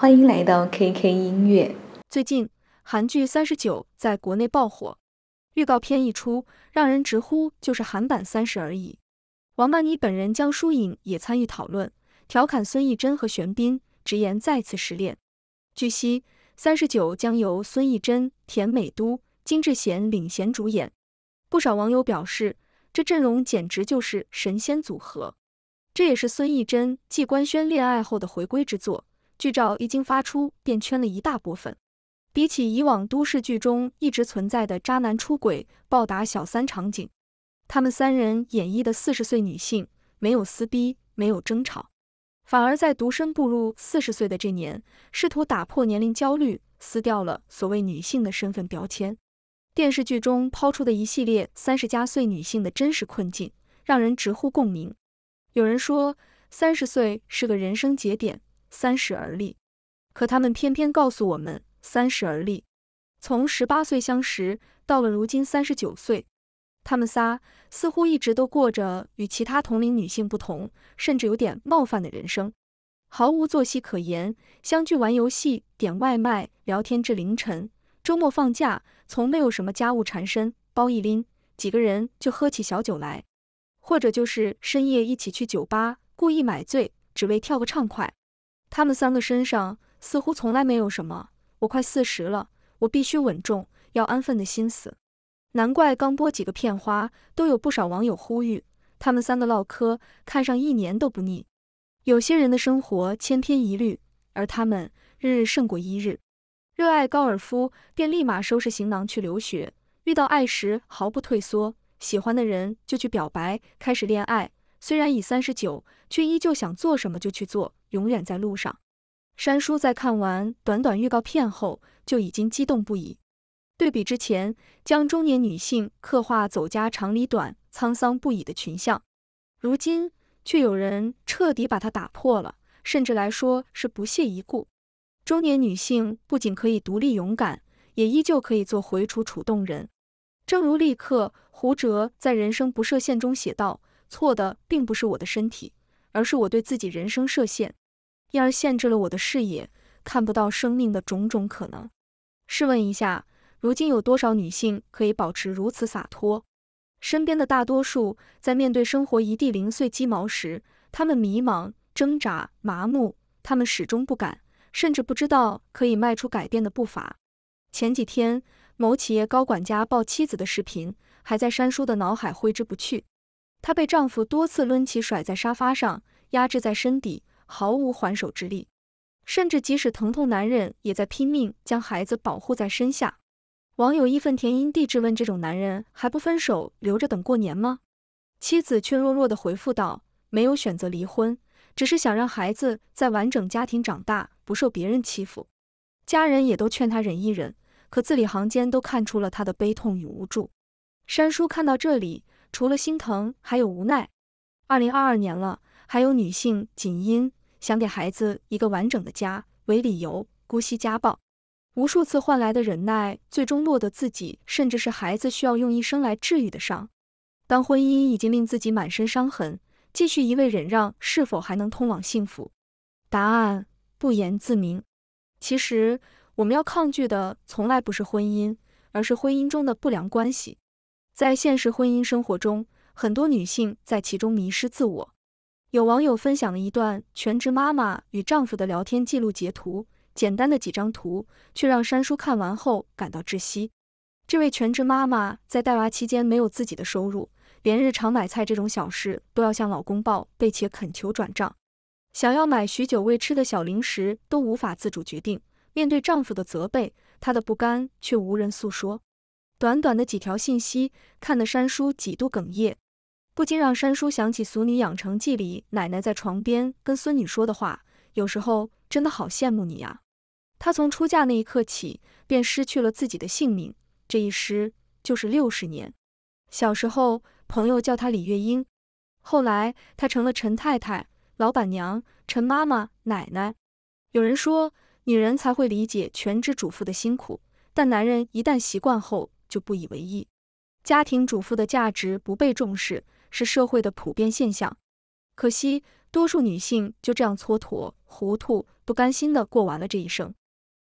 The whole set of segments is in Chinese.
欢迎来到 KK 音乐。最近韩剧《三十九》在国内爆火，预告片一出，让人直呼就是韩版《三十》而已。王曼妮本人、江疏影也参与讨论，调侃孙艺珍和玄彬，直言再次失恋。据悉，《三十九》将由孙艺珍、田美都、金智贤领衔主演。不少网友表示，这阵容简直就是神仙组合。这也是孙艺珍继官宣恋爱后的回归之作。剧照一经发出，便圈了一大部分。比起以往都市剧中一直存在的渣男出轨、暴打小三场景，他们三人演绎的四十岁女性没有撕逼，没有争吵，反而在独身步入四十岁的这年，试图打破年龄焦虑，撕掉了所谓女性的身份标签。电视剧中抛出的一系列三十加岁女性的真实困境，让人直呼共鸣。有人说，三十岁是个人生节点。三十而立，可他们偏偏告诉我们三十而立。从十八岁相识，到了如今三十九岁，他们仨似乎一直都过着与其他同龄女性不同，甚至有点冒犯的人生，毫无作息可言。相聚玩游戏、点外卖、聊天至凌晨，周末放假从没有什么家务缠身，包一拎，几个人就喝起小酒来，或者就是深夜一起去酒吧，故意买醉，只为跳个畅快。他们三个身上似乎从来没有什么。我快四十了，我必须稳重，要安分的心思。难怪刚播几个片花，都有不少网友呼吁他们三个唠嗑，看上一年都不腻。有些人的生活千篇一律，而他们日日胜过一日。热爱高尔夫，便立马收拾行囊去留学；遇到爱时毫不退缩，喜欢的人就去表白，开始恋爱。虽然已三十九，却依旧想做什么就去做。永远在路上。山叔在看完短短预告片后就已经激动不已。对比之前将中年女性刻画走家长里短、沧桑不已的群像，如今却有人彻底把它打破了，甚至来说是不屑一顾。中年女性不仅可以独立勇敢，也依旧可以做回楚楚动人。正如立克胡哲在《人生不设限》中写道：“错的并不是我的身体。”而是我对自己人生设限，因而限制了我的视野，看不到生命的种种可能。试问一下，如今有多少女性可以保持如此洒脱？身边的大多数，在面对生活一地零碎鸡毛时，他们迷茫、挣扎、麻木，他们始终不敢，甚至不知道可以迈出改变的步伐。前几天，某企业高管家暴妻子的视频，还在山叔的脑海挥之不去。她被丈夫多次抡起甩在沙发上，压制在身底，毫无还手之力。甚至即使疼痛难忍，也在拼命将孩子保护在身下。网友义愤填膺地质问：“这种男人还不分手，留着等过年吗？”妻子却弱弱地回复道：“没有选择离婚，只是想让孩子在完整家庭长大，不受别人欺负。”家人也都劝她忍一忍，可字里行间都看出了她的悲痛与无助。山叔看到这里。除了心疼，还有无奈。二零二二年了，还有女性仅因想给孩子一个完整的家为理由姑息家暴，无数次换来的忍耐，最终落得自己甚至是孩子需要用一生来治愈的伤。当婚姻已经令自己满身伤痕，继续一味忍让，是否还能通往幸福？答案不言自明。其实，我们要抗拒的从来不是婚姻，而是婚姻中的不良关系。在现实婚姻生活中，很多女性在其中迷失自我。有网友分享了一段全职妈妈与丈夫的聊天记录截图，简单的几张图，却让山叔看完后感到窒息。这位全职妈妈在带娃期间没有自己的收入，连日常买菜这种小事都要向老公报备且恳求转账，想要买许久未吃的小零食都无法自主决定。面对丈夫的责备，她的不甘却无人诉说。短短的几条信息，看得山叔几度哽咽，不禁让山叔想起《俗女养成记》里奶奶在床边跟孙女说的话：“有时候真的好羡慕你呀。”她从出嫁那一刻起，便失去了自己的性命，这一失就是六十年。小时候，朋友叫她李月英，后来她成了陈太太、老板娘、陈妈妈、奶奶。有人说，女人才会理解全职主妇的辛苦，但男人一旦习惯后，就不以为意，家庭主妇的价值不被重视是社会的普遍现象。可惜，多数女性就这样蹉跎、糊涂、不甘心的过完了这一生。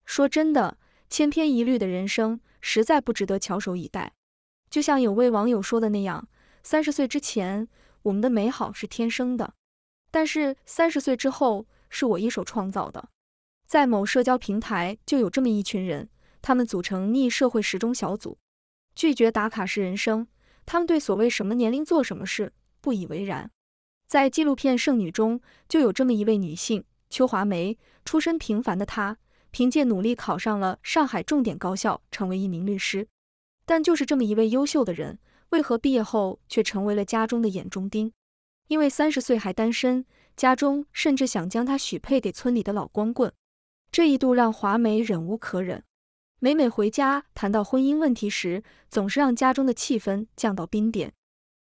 说真的，千篇一律的人生实在不值得翘首以待。就像有位网友说的那样：“三十岁之前，我们的美好是天生的；但是三十岁之后，是我一手创造的。”在某社交平台就有这么一群人，他们组成“逆社会时钟”小组。拒绝打卡式人生，他们对所谓什么年龄做什么事不以为然。在纪录片《剩女》中，就有这么一位女性，邱华梅。出身平凡的她，凭借努力考上了上海重点高校，成为一名律师。但就是这么一位优秀的人，为何毕业后却成为了家中的眼中钉？因为三十岁还单身，家中甚至想将她许配给村里的老光棍，这一度让华梅忍无可忍。每每回家谈到婚姻问题时，总是让家中的气氛降到冰点。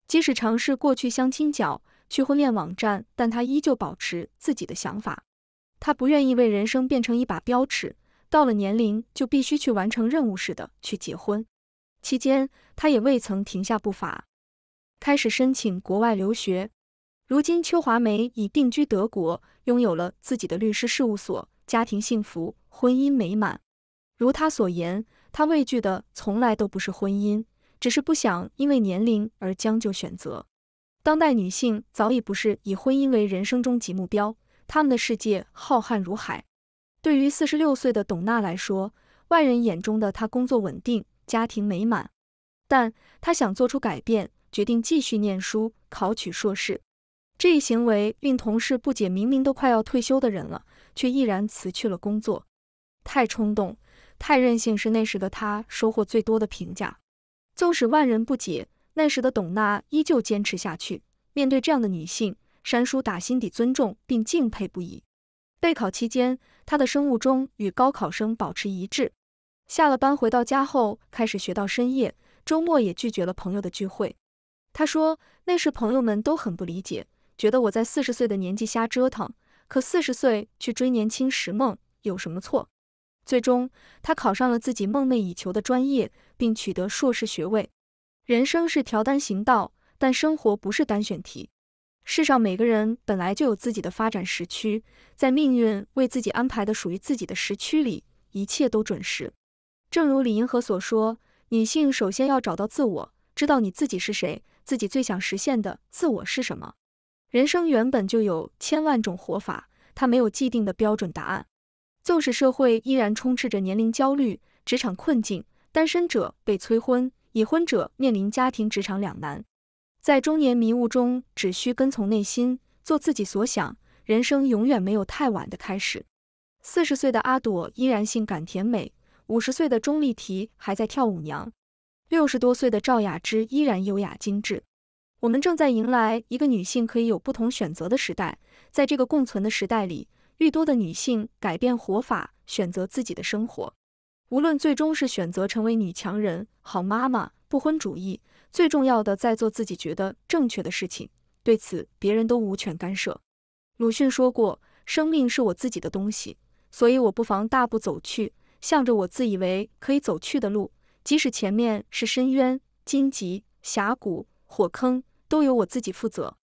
即使尝试过去相亲角、去婚恋网站，但他依旧保持自己的想法。他不愿意为人生变成一把标尺，到了年龄就必须去完成任务似的去结婚。期间，他也未曾停下步伐，开始申请国外留学。如今，邱华梅已定居德国，拥有了自己的律师事务所，家庭幸福，婚姻美满。如她所言，她畏惧的从来都不是婚姻，只是不想因为年龄而将就选择。当代女性早已不是以婚姻为人生终极目标，她们的世界浩瀚如海。对于四十六岁的董娜来说，外人眼中的她工作稳定，家庭美满，但她想做出改变，决定继续念书，考取硕士。这一行为令同事不解：明明都快要退休的人了，却毅然辞去了工作，太冲动。太任性是那时的她收获最多的评价，纵使万人不解，那时的董娜依旧坚持下去。面对这样的女性，三叔打心底尊重并敬佩不已。备考期间，她的生物钟与高考生保持一致。下了班回到家后，开始学到深夜，周末也拒绝了朋友的聚会。他说，那时朋友们都很不理解，觉得我在四十岁的年纪瞎折腾。可四十岁去追年轻时梦有什么错？最终，他考上了自己梦寐以求的专业，并取得硕士学位。人生是条单行道，但生活不是单选题。世上每个人本来就有自己的发展时区，在命运为自己安排的属于自己的时区里，一切都准时。正如李银河所说，女性首先要找到自我，知道你自己是谁，自己最想实现的自我是什么。人生原本就有千万种活法，它没有既定的标准答案。纵使社会依然充斥着年龄焦虑、职场困境，单身者被催婚，已婚者面临家庭、职场两难，在中年迷雾中，只需跟从内心，做自己所想，人生永远没有太晚的开始。四十岁的阿朵依然性感甜美，五十岁的钟丽缇还在跳舞娘，六十多岁的赵雅芝依然优雅精致。我们正在迎来一个女性可以有不同选择的时代，在这个共存的时代里。愈多的女性改变活法，选择自己的生活，无论最终是选择成为女强人、好妈妈、不婚主义，最重要的在做自己觉得正确的事情。对此，别人都无权干涉。鲁迅说过：“生命是我自己的东西，所以我不妨大步走去，向着我自以为可以走去的路，即使前面是深渊、荆棘、峡谷、火坑，都由我自己负责。”